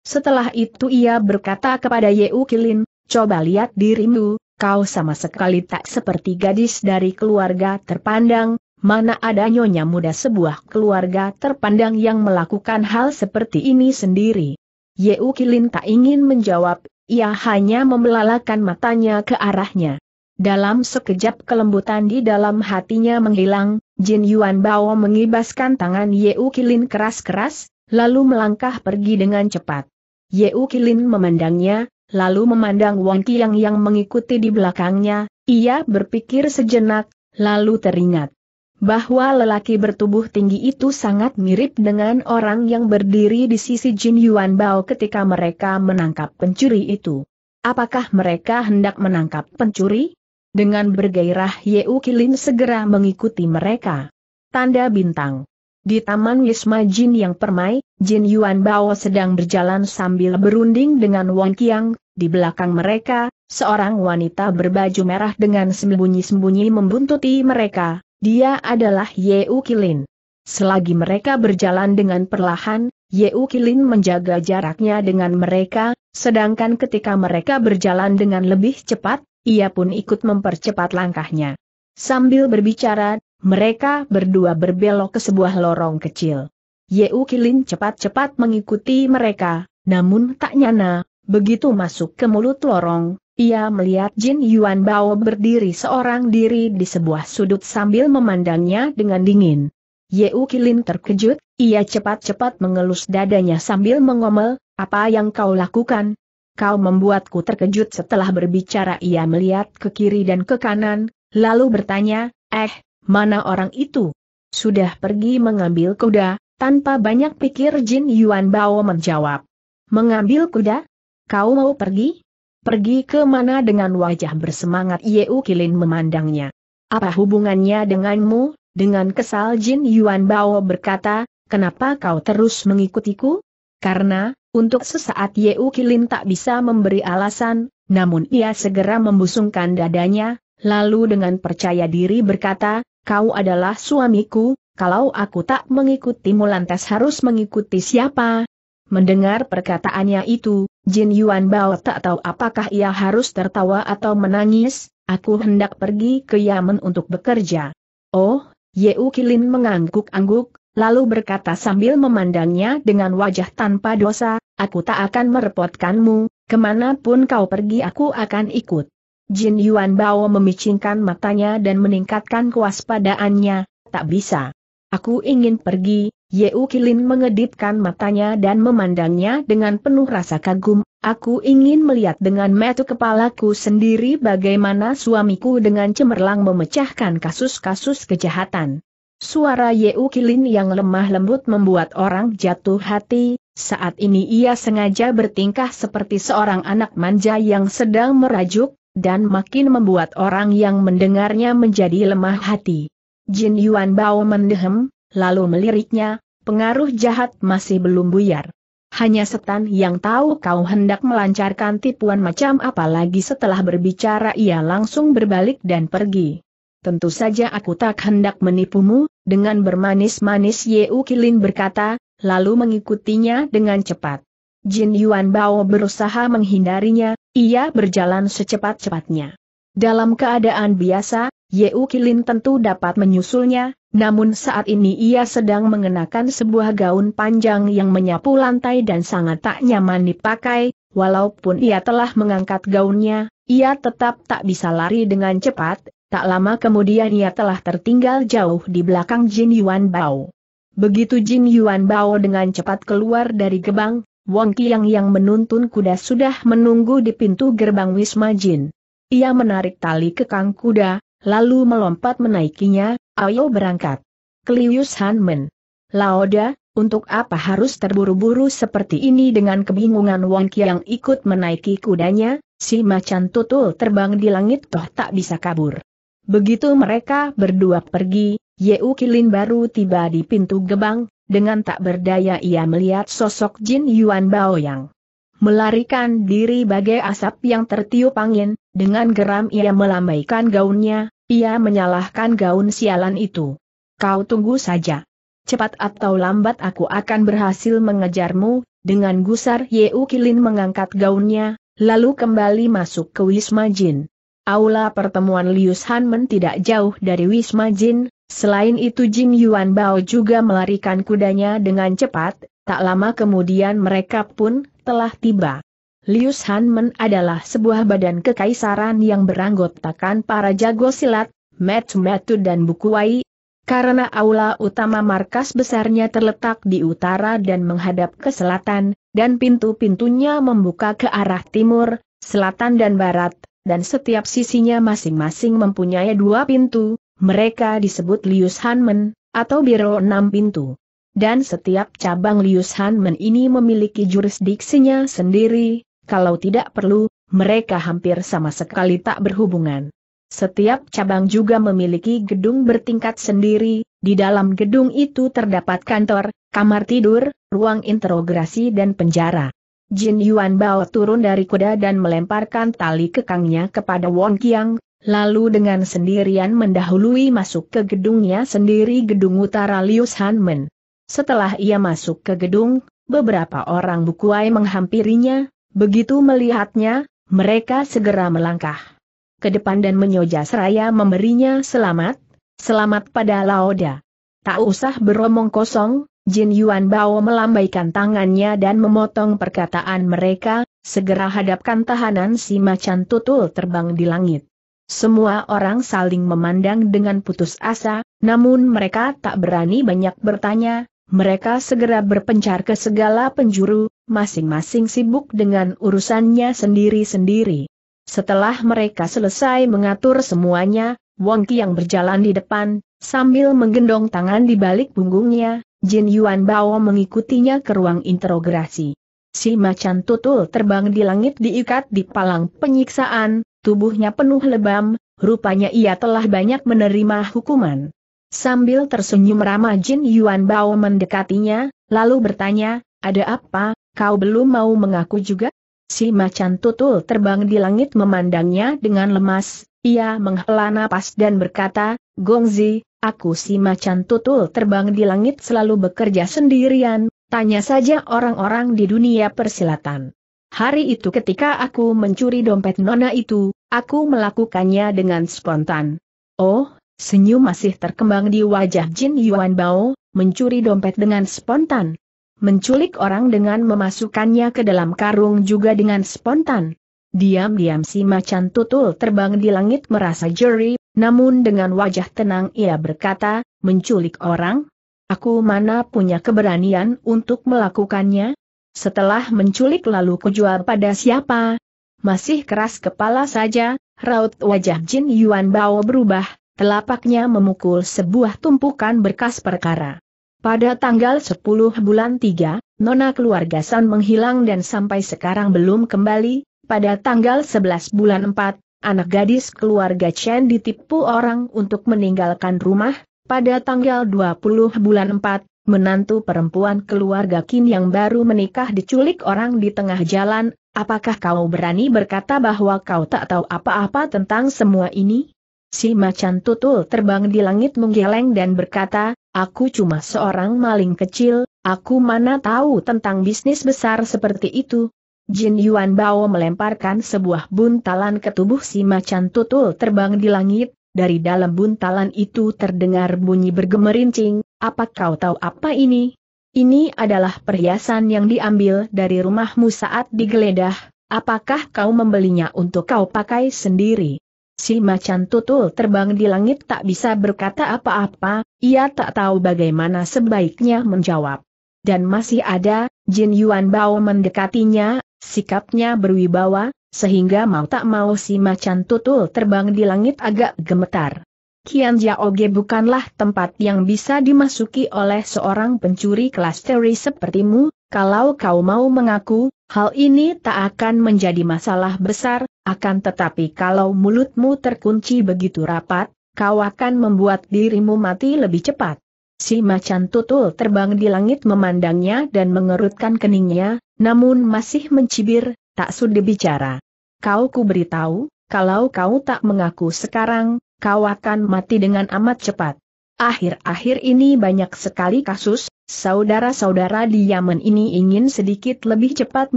Setelah itu ia berkata kepada Yeu Kilin, coba lihat dirimu, kau sama sekali tak seperti gadis dari keluarga terpandang, mana ada nyonya muda sebuah keluarga terpandang yang melakukan hal seperti ini sendiri. Yeu Kilin tak ingin menjawab, ia hanya membelalakan matanya ke arahnya. Dalam sekejap kelembutan di dalam hatinya menghilang, Jin Yuan Bao mengibaskan tangan Yeu Kilin keras-keras, lalu melangkah pergi dengan cepat. Yeu Kilin memandangnya, lalu memandang Wong Kiang yang mengikuti di belakangnya, ia berpikir sejenak, lalu teringat bahwa lelaki bertubuh tinggi itu sangat mirip dengan orang yang berdiri di sisi Jin Yuan Bao ketika mereka menangkap pencuri itu. Apakah mereka hendak menangkap pencuri? Dengan bergairah Yeu Kilin segera mengikuti mereka. Tanda bintang. Di Taman Wisma Jin yang permai, Jin Yuan Bao sedang berjalan sambil berunding dengan Wang Qiang, di belakang mereka, seorang wanita berbaju merah dengan sembunyi-sembunyi membuntuti mereka, dia adalah Ye U Kilin. Selagi mereka berjalan dengan perlahan, Ye U Kilin menjaga jaraknya dengan mereka, sedangkan ketika mereka berjalan dengan lebih cepat, ia pun ikut mempercepat langkahnya. Sambil berbicara, mereka berdua berbelok ke sebuah lorong kecil. Yeu Kilin cepat-cepat mengikuti mereka, namun tak nyana, begitu masuk ke mulut lorong, ia melihat Jin Yuan Bao berdiri seorang diri di sebuah sudut sambil memandangnya dengan dingin. Yeu Kilin terkejut, ia cepat-cepat mengelus dadanya sambil mengomel, apa yang kau lakukan? Kau membuatku terkejut setelah berbicara ia melihat ke kiri dan ke kanan, lalu bertanya, eh, Mana orang itu? Sudah pergi mengambil kuda, tanpa banyak pikir Jin Yuan Bao menjawab. Mengambil kuda? Kau mau pergi? Pergi ke mana dengan wajah bersemangat Yeu Kilin memandangnya. Apa hubungannya denganmu? Dengan kesal Jin Yuan Bao berkata, kenapa kau terus mengikutiku? Karena, untuk sesaat Yeu Kilin tak bisa memberi alasan, namun ia segera membusungkan dadanya, lalu dengan percaya diri berkata, kau adalah suamiku, kalau aku tak mengikutimu lantas harus mengikuti siapa? Mendengar perkataannya itu, Jin Yuan Bao tak tahu apakah ia harus tertawa atau menangis, aku hendak pergi ke Yaman untuk bekerja. Oh, U Kilin mengangguk-angguk, lalu berkata sambil memandangnya dengan wajah tanpa dosa, aku tak akan merepotkanmu, kemanapun kau pergi aku akan ikut. Jin Yuan Bao memicingkan matanya dan meningkatkan kewaspadaannya, tak bisa. Aku ingin pergi, Yeu Kilin mengedipkan matanya dan memandangnya dengan penuh rasa kagum, aku ingin melihat dengan metu kepalaku sendiri bagaimana suamiku dengan cemerlang memecahkan kasus-kasus kejahatan. Suara Yeu Kilin yang lemah lembut membuat orang jatuh hati, saat ini ia sengaja bertingkah seperti seorang anak manja yang sedang merajuk, dan makin membuat orang yang mendengarnya menjadi lemah hati. Jin Yuan Bao mendehem, lalu meliriknya, pengaruh jahat masih belum buyar. Hanya setan yang tahu kau hendak melancarkan tipuan macam apa lagi setelah berbicara ia langsung berbalik dan pergi. Tentu saja aku tak hendak menipumu, dengan bermanis-manis Yeu Kilin berkata, lalu mengikutinya dengan cepat. Jin Yuan Bao berusaha menghindarinya, ia berjalan secepat-cepatnya. Dalam keadaan biasa, Yeu Kilin tentu dapat menyusulnya, namun saat ini ia sedang mengenakan sebuah gaun panjang yang menyapu lantai dan sangat tak nyaman dipakai, walaupun ia telah mengangkat gaunnya, ia tetap tak bisa lari dengan cepat, tak lama kemudian ia telah tertinggal jauh di belakang Jin Yuan Bao. Begitu Jin Yuan Bao dengan cepat keluar dari gebang, Wong Kiang yang menuntun kuda sudah menunggu di pintu gerbang Wisma Jin. Ia menarik tali kekang kuda, lalu melompat menaikinya, ayo berangkat. Klius Hanmen. Laoda, untuk apa harus terburu-buru seperti ini dengan kebingungan Wong Kiang ikut menaiki kudanya, si macan tutul terbang di langit toh tak bisa kabur. Begitu mereka berdua pergi, Yeu Kilin baru tiba di pintu gerbang. Dengan tak berdaya ia melihat sosok Jin Yuan Bao yang Melarikan diri bagai asap yang tertiup angin, dengan geram ia melambaikan gaunnya, ia menyalahkan gaun sialan itu. Kau tunggu saja. Cepat atau lambat aku akan berhasil mengejarmu, dengan gusar Yeu Kilin mengangkat gaunnya, lalu kembali masuk ke Wisma Jin. Aula pertemuan Lius Hanmen tidak jauh dari Wisma Jin, Selain itu Jin Yuan Bao juga melarikan kudanya dengan cepat, tak lama kemudian mereka pun telah tiba. Lius Hanmen adalah sebuah badan kekaisaran yang beranggotakan para jago silat, Metu Metu dan Bukuai, karena aula utama markas besarnya terletak di utara dan menghadap ke selatan, dan pintu-pintunya membuka ke arah timur, selatan dan barat, dan setiap sisinya masing-masing mempunyai dua pintu, mereka disebut Lius Hanmen, atau Biro Enam Pintu. Dan setiap cabang Lius Hanmen ini memiliki jurisdiksinya sendiri, kalau tidak perlu, mereka hampir sama sekali tak berhubungan. Setiap cabang juga memiliki gedung bertingkat sendiri, di dalam gedung itu terdapat kantor, kamar tidur, ruang interogasi dan penjara. Jin Yuan Bao turun dari kuda dan melemparkan tali kekangnya kepada Wong Qiang, lalu dengan sendirian mendahului masuk ke gedungnya sendiri gedung utara Lius Hanmen. Setelah ia masuk ke gedung, beberapa orang bukuai menghampirinya, begitu melihatnya, mereka segera melangkah ke depan dan menyoja seraya memberinya selamat, selamat pada Laoda. Tak usah beromong kosong, Jin Yuan Bao melambaikan tangannya dan memotong perkataan mereka, segera hadapkan tahanan si macan tutul terbang di langit. Semua orang saling memandang dengan putus asa, namun mereka tak berani banyak bertanya, mereka segera berpencar ke segala penjuru, masing-masing sibuk dengan urusannya sendiri-sendiri. Setelah mereka selesai mengatur semuanya, Ki yang berjalan di depan, sambil menggendong tangan di balik punggungnya, Jin Yuan Bao mengikutinya ke ruang interogasi. Si macan tutul terbang di langit diikat di palang penyiksaan, tubuhnya penuh lebam, rupanya ia telah banyak menerima hukuman. Sambil tersenyum ramah Jin Yuan Bao mendekatinya, lalu bertanya, ada apa, kau belum mau mengaku juga? Si macan tutul terbang di langit memandangnya dengan lemas, ia menghela napas dan berkata, Gongzi, aku si macan tutul terbang di langit selalu bekerja sendirian, Tanya saja orang-orang di dunia persilatan. Hari itu ketika aku mencuri dompet nona itu, aku melakukannya dengan spontan. Oh, senyum masih terkembang di wajah Jin Yuan Bao, mencuri dompet dengan spontan. Menculik orang dengan memasukkannya ke dalam karung juga dengan spontan. Diam-diam si macan tutul terbang di langit merasa jeri, namun dengan wajah tenang ia berkata, menculik orang, Aku mana punya keberanian untuk melakukannya? Setelah menculik lalu kujual pada siapa? Masih keras kepala saja, raut wajah Jin Yuan Bao berubah, telapaknya memukul sebuah tumpukan berkas perkara. Pada tanggal 10 bulan 3, Nona keluarga San menghilang dan sampai sekarang belum kembali, pada tanggal 11 bulan 4, anak gadis keluarga Chen ditipu orang untuk meninggalkan rumah, pada tanggal 20 bulan 4, menantu perempuan keluarga Kin yang baru menikah diculik orang di tengah jalan, apakah kau berani berkata bahwa kau tak tahu apa-apa tentang semua ini? Si macan tutul terbang di langit menggeleng dan berkata, aku cuma seorang maling kecil, aku mana tahu tentang bisnis besar seperti itu. Jin Yuan Bao melemparkan sebuah buntalan ke tubuh si macan tutul terbang di langit, dari dalam buntalan itu terdengar bunyi bergemerincing, apa kau tahu apa ini? Ini adalah perhiasan yang diambil dari rumahmu saat digeledah, apakah kau membelinya untuk kau pakai sendiri? Si macan tutul terbang di langit tak bisa berkata apa-apa, ia tak tahu bagaimana sebaiknya menjawab. Dan masih ada, Jin Yuan Bao mendekatinya, sikapnya berwibawa, sehingga mau tak mau si macan tutul terbang di langit agak gemetar. Kian Jaoge bukanlah tempat yang bisa dimasuki oleh seorang pencuri kelas teri sepertimu, kalau kau mau mengaku, hal ini tak akan menjadi masalah besar, akan tetapi kalau mulutmu terkunci begitu rapat, kau akan membuat dirimu mati lebih cepat. Si macan tutul terbang di langit memandangnya dan mengerutkan keningnya, namun masih mencibir, tak sudi bicara kau ku beritahu, kalau kau tak mengaku sekarang, kau akan mati dengan amat cepat. Akhir-akhir ini banyak sekali kasus, saudara-saudara di Yaman ini ingin sedikit lebih cepat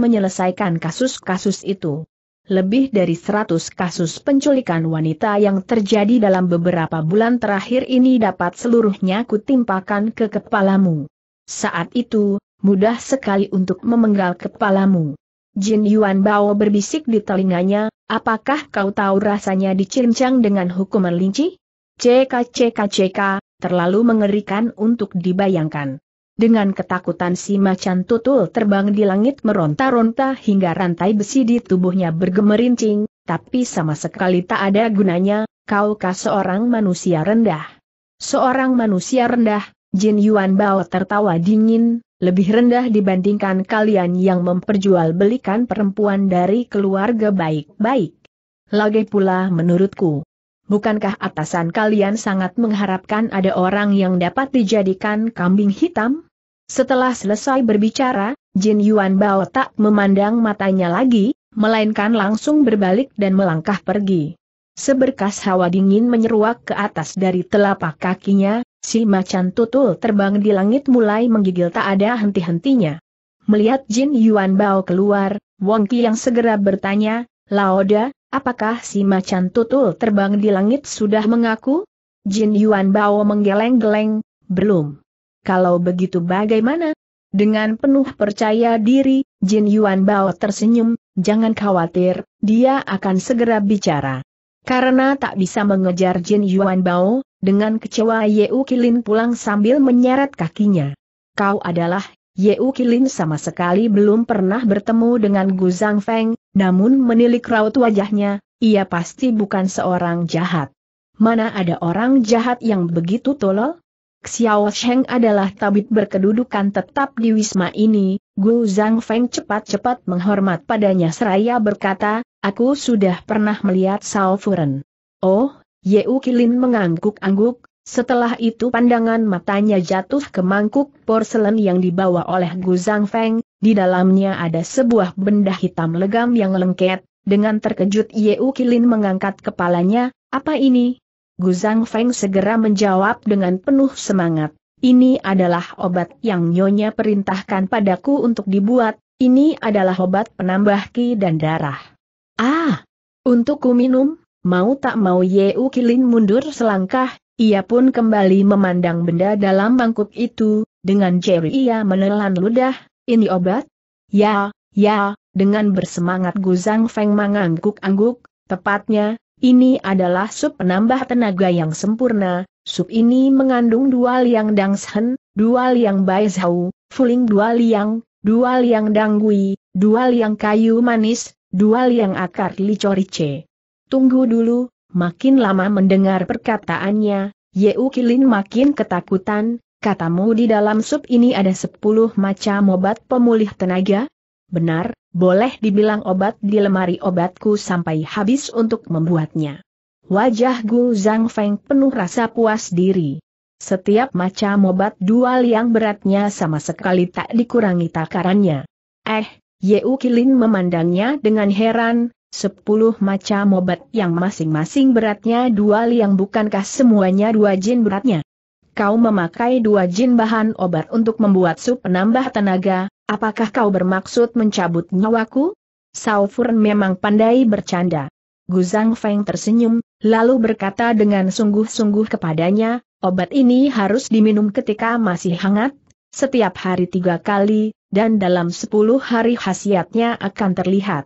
menyelesaikan kasus-kasus itu. Lebih dari 100 kasus penculikan wanita yang terjadi dalam beberapa bulan terakhir ini dapat seluruhnya kutimpakan ke kepalamu. Saat itu, mudah sekali untuk memenggal kepalamu. Jin Yuan Bao berbisik di telinganya, apakah kau tahu rasanya dicincang dengan hukuman linci? Ceka ceka ceka, terlalu mengerikan untuk dibayangkan. Dengan ketakutan si macan tutul terbang di langit meronta-ronta hingga rantai besi di tubuhnya bergemerincing, tapi sama sekali tak ada gunanya, kau kaukah seorang manusia rendah? Seorang manusia rendah, Jin Yuan Bao tertawa dingin, lebih rendah dibandingkan kalian yang memperjualbelikan perempuan dari keluarga baik-baik. Lagi pula menurutku, bukankah atasan kalian sangat mengharapkan ada orang yang dapat dijadikan kambing hitam? Setelah selesai berbicara, Jin Yuan Bao tak memandang matanya lagi, melainkan langsung berbalik dan melangkah pergi. Seberkas hawa dingin menyeruak ke atas dari telapak kakinya, Si macan tutul terbang di langit mulai menggigil tak ada henti-hentinya. Melihat Jin Yuan Bao keluar, Wong Ki yang segera bertanya, Laoda, apakah si macan tutul terbang di langit sudah mengaku? Jin Yuan Bao menggeleng-geleng, belum. Kalau begitu bagaimana? Dengan penuh percaya diri, Jin Yuan Bao tersenyum, jangan khawatir, dia akan segera bicara. Karena tak bisa mengejar Jin Yuan Bao, dengan kecewa Yeu Kilin pulang sambil menyeret kakinya. Kau adalah Yeu Kilin sama sekali belum pernah bertemu dengan Gu Zhang Feng, namun menilik raut wajahnya, ia pasti bukan seorang jahat. Mana ada orang jahat yang begitu tolol? Xiao Sheng adalah tabib berkedudukan tetap di wisma ini, Gu Zhang Feng cepat-cepat menghormat padanya seraya berkata, Aku sudah pernah melihat sao Furen. Oh, Yeu Kilin mengangguk-angguk, setelah itu pandangan matanya jatuh ke mangkuk porselen yang dibawa oleh Gu Zhang Feng, di dalamnya ada sebuah benda hitam legam yang lengket, dengan terkejut Yeu Kilin mengangkat kepalanya, apa ini? Gu Zhang Feng segera menjawab dengan penuh semangat. Ini adalah obat yang Nyonya perintahkan padaku untuk dibuat, ini adalah obat penambah ki dan darah. Ah! Untukku minum, mau tak mau Yeu Kilin mundur selangkah, ia pun kembali memandang benda dalam bangkuk itu, dengan jari ia menelan ludah, ini obat? Ya, ya, dengan bersemangat Guzang Feng mengangguk-angguk, tepatnya, ini adalah sup penambah tenaga yang sempurna, sup ini mengandung dua liang dangshen, dua liang bai fuling dua liang, dua liang danggui, dua liang kayu manis, Dua liang akar licorice. Tunggu dulu, makin lama mendengar perkataannya, Yeu Kilin makin ketakutan, katamu di dalam sup ini ada sepuluh macam obat pemulih tenaga? Benar, boleh dibilang obat di lemari obatku sampai habis untuk membuatnya. Wajah Gu Zhang Feng penuh rasa puas diri. Setiap macam obat dual yang beratnya sama sekali tak dikurangi takarannya. Eh, Yeu Kilin memandangnya dengan heran, sepuluh macam obat yang masing-masing beratnya dua liang bukankah semuanya dua jin beratnya? Kau memakai dua jin bahan obat untuk membuat sup penambah tenaga, apakah kau bermaksud mencabut nyawaku? Sao memang pandai bercanda. Guzang Feng tersenyum, lalu berkata dengan sungguh-sungguh kepadanya, obat ini harus diminum ketika masih hangat, setiap hari tiga kali, dan dalam sepuluh hari khasiatnya akan terlihat.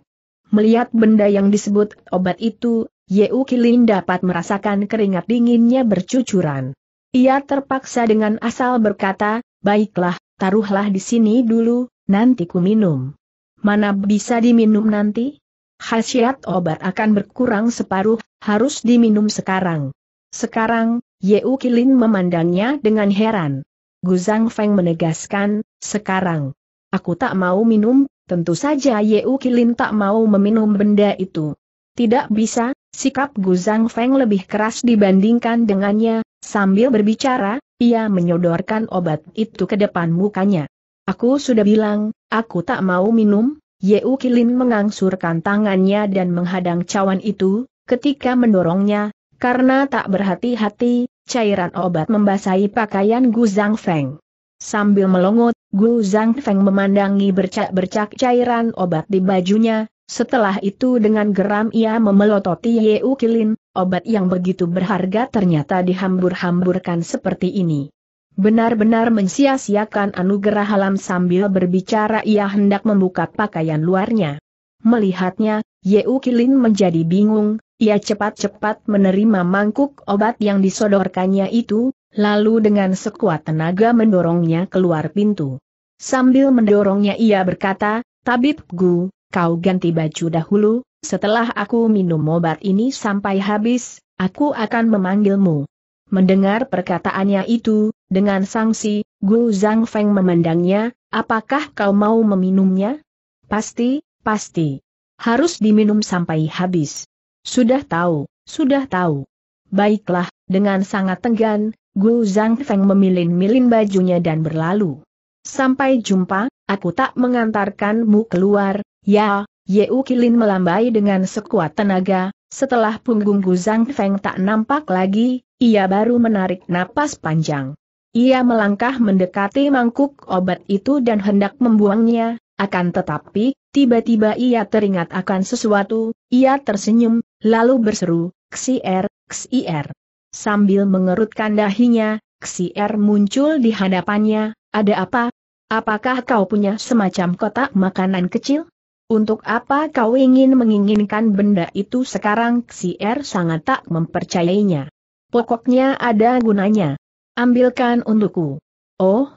Melihat benda yang disebut obat itu, Yeu Kilin dapat merasakan keringat dinginnya bercucuran. Ia terpaksa dengan asal berkata, baiklah, taruhlah di sini dulu, nanti ku minum. Mana bisa diminum nanti? Khasiat obat akan berkurang separuh, harus diminum sekarang. Sekarang, Yeu Kilin memandangnya dengan heran. Guzang Feng menegaskan, sekarang. Aku tak mau minum, tentu saja Ye Kilin tak mau meminum benda itu. Tidak bisa, sikap Gu Zhang Feng lebih keras dibandingkan dengannya, sambil berbicara, ia menyodorkan obat itu ke depan mukanya. Aku sudah bilang, aku tak mau minum, Ye Kilin mengangsurkan tangannya dan menghadang cawan itu, ketika mendorongnya, karena tak berhati-hati, cairan obat membasahi pakaian Gu Zhang Feng. Sambil melongot, Gu Zhang Feng memandangi bercak-bercak cairan obat di bajunya, setelah itu dengan geram ia memelototi Ye U Kilin, obat yang begitu berharga ternyata dihambur-hamburkan seperti ini. Benar-benar mensia-siakan anugerah alam sambil berbicara ia hendak membuka pakaian luarnya. Melihatnya, Ye U Kilin menjadi bingung, ia cepat-cepat menerima mangkuk obat yang disodorkannya itu, lalu dengan sekuat tenaga mendorongnya keluar pintu. Sambil mendorongnya ia berkata, Tabib Gu, kau ganti baju dahulu, setelah aku minum obat ini sampai habis, aku akan memanggilmu. Mendengar perkataannya itu, dengan sanksi, Gu Zhang Feng memandangnya, apakah kau mau meminumnya? Pasti, pasti. Harus diminum sampai habis. Sudah tahu, sudah tahu. Baiklah, dengan sangat tenggan, Gu Feng memilin-milin bajunya dan berlalu. Sampai jumpa, aku tak mengantarkanmu keluar, ya, Yeu Kilin melambai dengan sekuat tenaga, setelah punggung Gu Feng tak nampak lagi, ia baru menarik napas panjang. Ia melangkah mendekati mangkuk obat itu dan hendak membuangnya, akan tetapi, tiba-tiba ia teringat akan sesuatu, ia tersenyum, lalu berseru, Xier, Xier. Sambil mengerutkan dahinya, Er muncul di hadapannya, ada apa? Apakah kau punya semacam kotak makanan kecil? Untuk apa kau ingin menginginkan benda itu sekarang Er sangat tak mempercayainya. Pokoknya ada gunanya. Ambilkan untukku. Oh,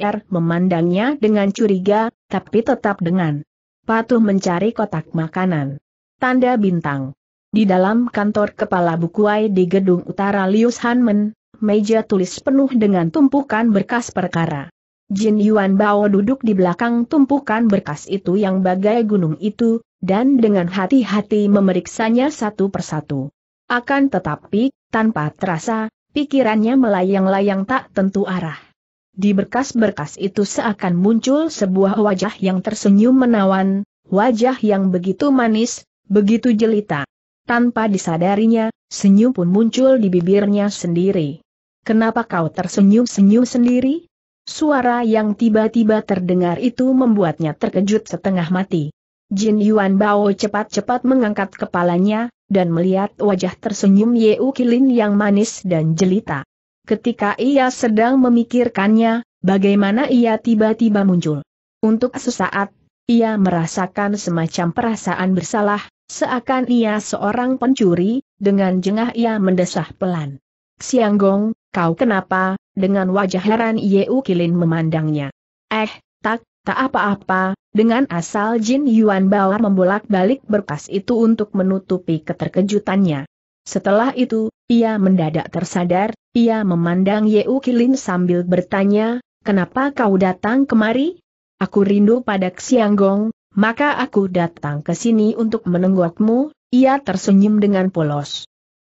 Er memandangnya dengan curiga, tapi tetap dengan patuh mencari kotak makanan. Tanda bintang. Di dalam kantor kepala Bukuai di gedung utara Liu Hanmen, meja tulis penuh dengan tumpukan berkas perkara. Jin Yuan Bao duduk di belakang tumpukan berkas itu yang bagai gunung itu, dan dengan hati-hati memeriksanya satu persatu. Akan tetapi, tanpa terasa, pikirannya melayang-layang tak tentu arah. Di berkas-berkas itu seakan muncul sebuah wajah yang tersenyum menawan, wajah yang begitu manis, begitu jelita. Tanpa disadarinya, senyum pun muncul di bibirnya sendiri. Kenapa kau tersenyum-senyum sendiri? Suara yang tiba-tiba terdengar itu membuatnya terkejut setengah mati. Jin Yuan Bao cepat-cepat mengangkat kepalanya, dan melihat wajah tersenyum U Kilin yang manis dan jelita. Ketika ia sedang memikirkannya, bagaimana ia tiba-tiba muncul. Untuk sesaat, ia merasakan semacam perasaan bersalah, Seakan ia seorang pencuri, dengan jengah ia mendesah pelan. Xianggong, kau kenapa? Dengan wajah heran Yeu Kilin memandangnya. Eh, tak, tak apa-apa, dengan asal Jin Yuan bawa membolak-balik berkas itu untuk menutupi keterkejutannya. Setelah itu, ia mendadak tersadar, ia memandang Yeu Kilin sambil bertanya, kenapa kau datang kemari? Aku rindu pada Xianggong, maka aku datang ke sini untuk menenggokmu, ia tersenyum dengan polos.